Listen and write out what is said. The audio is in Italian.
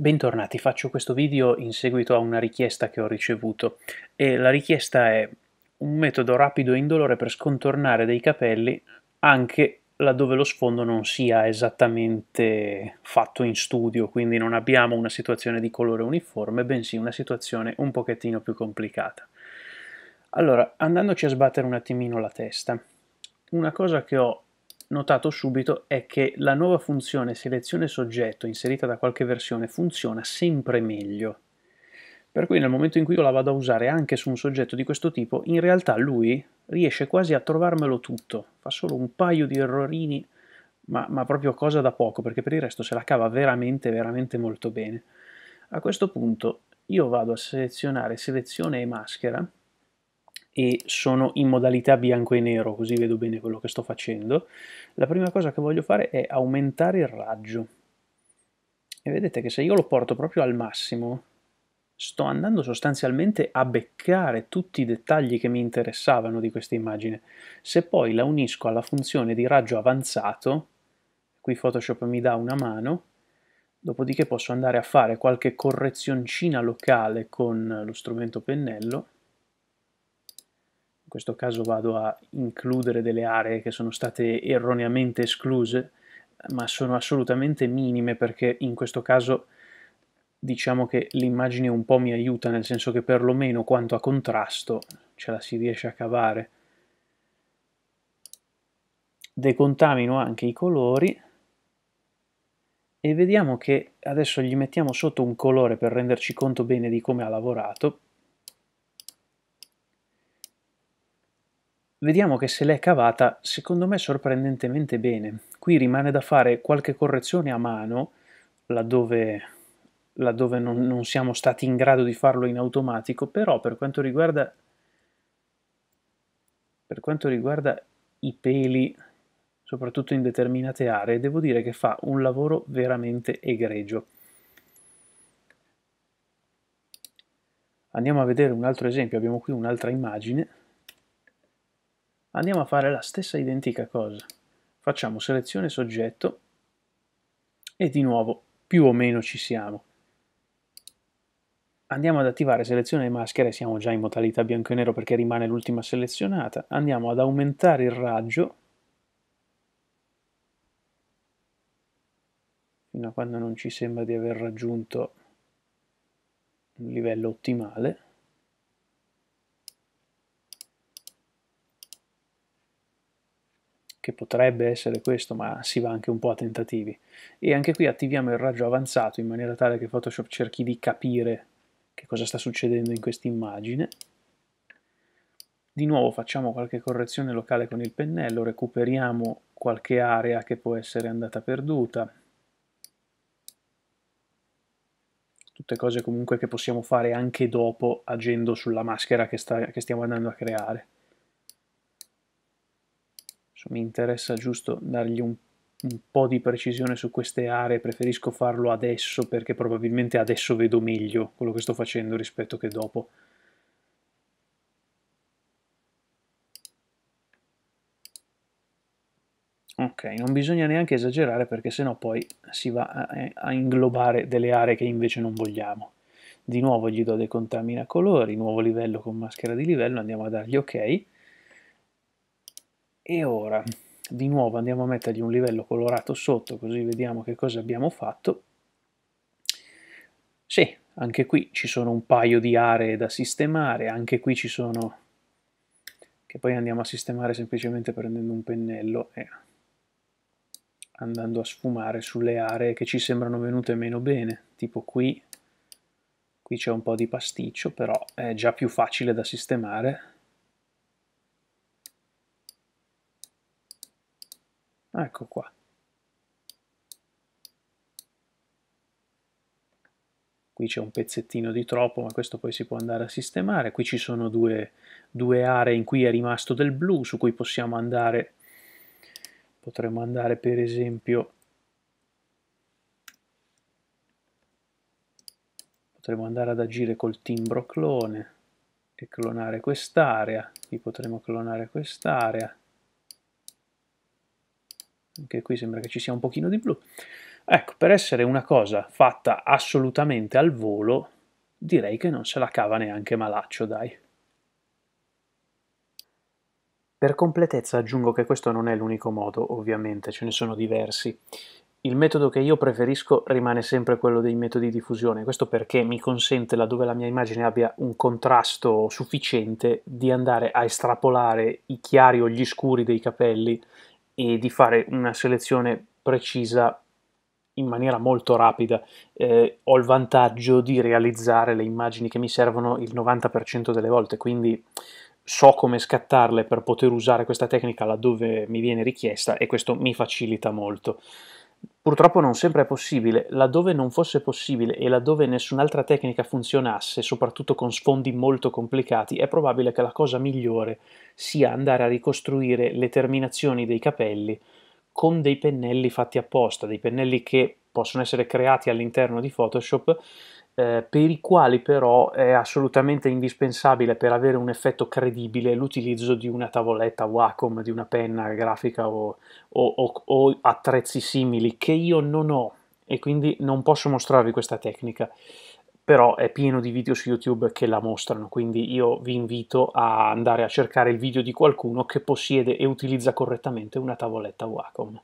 Bentornati, faccio questo video in seguito a una richiesta che ho ricevuto e la richiesta è un metodo rapido e indolore per scontornare dei capelli anche laddove lo sfondo non sia esattamente fatto in studio, quindi non abbiamo una situazione di colore uniforme, bensì una situazione un pochettino più complicata. Allora, andandoci a sbattere un attimino la testa, una cosa che ho notato subito è che la nuova funzione selezione soggetto inserita da qualche versione funziona sempre meglio. Per cui nel momento in cui io la vado a usare anche su un soggetto di questo tipo, in realtà lui riesce quasi a trovarmelo tutto, fa solo un paio di errorini, ma, ma proprio cosa da poco, perché per il resto se la cava veramente, veramente molto bene. A questo punto io vado a selezionare selezione e maschera, e sono in modalità bianco e nero, così vedo bene quello che sto facendo, la prima cosa che voglio fare è aumentare il raggio. E vedete che se io lo porto proprio al massimo, sto andando sostanzialmente a beccare tutti i dettagli che mi interessavano di questa immagine. Se poi la unisco alla funzione di raggio avanzato, qui Photoshop mi dà una mano, dopodiché posso andare a fare qualche correzioncina locale con lo strumento pennello in questo caso vado a includere delle aree che sono state erroneamente escluse, ma sono assolutamente minime perché in questo caso diciamo che l'immagine un po' mi aiuta, nel senso che perlomeno quanto a contrasto ce la si riesce a cavare. Decontamino anche i colori e vediamo che adesso gli mettiamo sotto un colore per renderci conto bene di come ha lavorato vediamo che se l'è cavata secondo me sorprendentemente bene. Qui rimane da fare qualche correzione a mano, laddove, laddove non, non siamo stati in grado di farlo in automatico, però per quanto riguarda, per quanto riguarda i peli, soprattutto in determinate aree, devo dire che fa un lavoro veramente egregio. Andiamo a vedere un altro esempio, abbiamo qui un'altra immagine andiamo a fare la stessa identica cosa. Facciamo selezione soggetto e di nuovo più o meno ci siamo. Andiamo ad attivare selezione maschere, siamo già in modalità bianco e nero perché rimane l'ultima selezionata. Andiamo ad aumentare il raggio fino a quando non ci sembra di aver raggiunto un livello ottimale. che potrebbe essere questo, ma si va anche un po' a tentativi. E anche qui attiviamo il raggio avanzato in maniera tale che Photoshop cerchi di capire che cosa sta succedendo in questa immagine. Di nuovo facciamo qualche correzione locale con il pennello, recuperiamo qualche area che può essere andata perduta. Tutte cose comunque che possiamo fare anche dopo agendo sulla maschera che, sta, che stiamo andando a creare. Cioè, mi interessa giusto dargli un, un po' di precisione su queste aree, preferisco farlo adesso perché probabilmente adesso vedo meglio quello che sto facendo rispetto che dopo. Ok, non bisogna neanche esagerare perché sennò poi si va a, eh, a, inglobare delle aree che invece non vogliamo. Di nuovo gli do dei contamina colori, nuovo livello con maschera di livello, andiamo a dargli ok e ora di nuovo andiamo a mettergli un livello colorato sotto così vediamo che cosa abbiamo fatto sì, anche qui ci sono un paio di aree da sistemare anche qui ci sono che poi andiamo a sistemare semplicemente prendendo un pennello e andando a sfumare sulle aree che ci sembrano venute meno bene tipo qui qui c'è un po' di pasticcio però è già più facile da sistemare Ecco qua. Qui c'è un pezzettino di troppo, ma questo poi si può andare a sistemare. Qui ci sono due, due aree in cui è rimasto del blu, su cui possiamo andare, potremmo andare per esempio potremmo andare ad agire col timbro clone e clonare quest'area, qui potremmo clonare quest'area, anche qui sembra che ci sia un pochino di blu. Ecco, per essere una cosa fatta assolutamente al volo, direi che non se la cava neanche malaccio, dai. Per completezza aggiungo che questo non è l'unico modo, ovviamente, ce ne sono diversi. Il metodo che io preferisco rimane sempre quello dei metodi di fusione, questo perché mi consente, laddove la mia immagine abbia un contrasto sufficiente, di andare a estrapolare i chiari o gli scuri dei capelli e di fare una selezione precisa in maniera molto rapida. Eh, ho il vantaggio di realizzare le immagini che mi servono il 90% delle volte, quindi so come scattarle per poter usare questa tecnica laddove mi viene richiesta e questo mi facilita molto. Purtroppo non sempre è possibile, laddove non fosse possibile e laddove nessun'altra tecnica funzionasse, soprattutto con sfondi molto complicati, è probabile che la cosa migliore sia andare a ricostruire le terminazioni dei capelli con dei pennelli fatti apposta, dei pennelli che possono essere creati all'interno di Photoshop eh, per i quali però è assolutamente indispensabile per avere un effetto credibile l'utilizzo di una tavoletta Wacom, di una penna grafica o, o, o, o attrezzi simili che io non ho e quindi non posso mostrarvi questa tecnica però è pieno di video su YouTube che la mostrano, quindi io vi invito a andare a cercare il video di qualcuno che possiede e utilizza correttamente una tavoletta Wacom.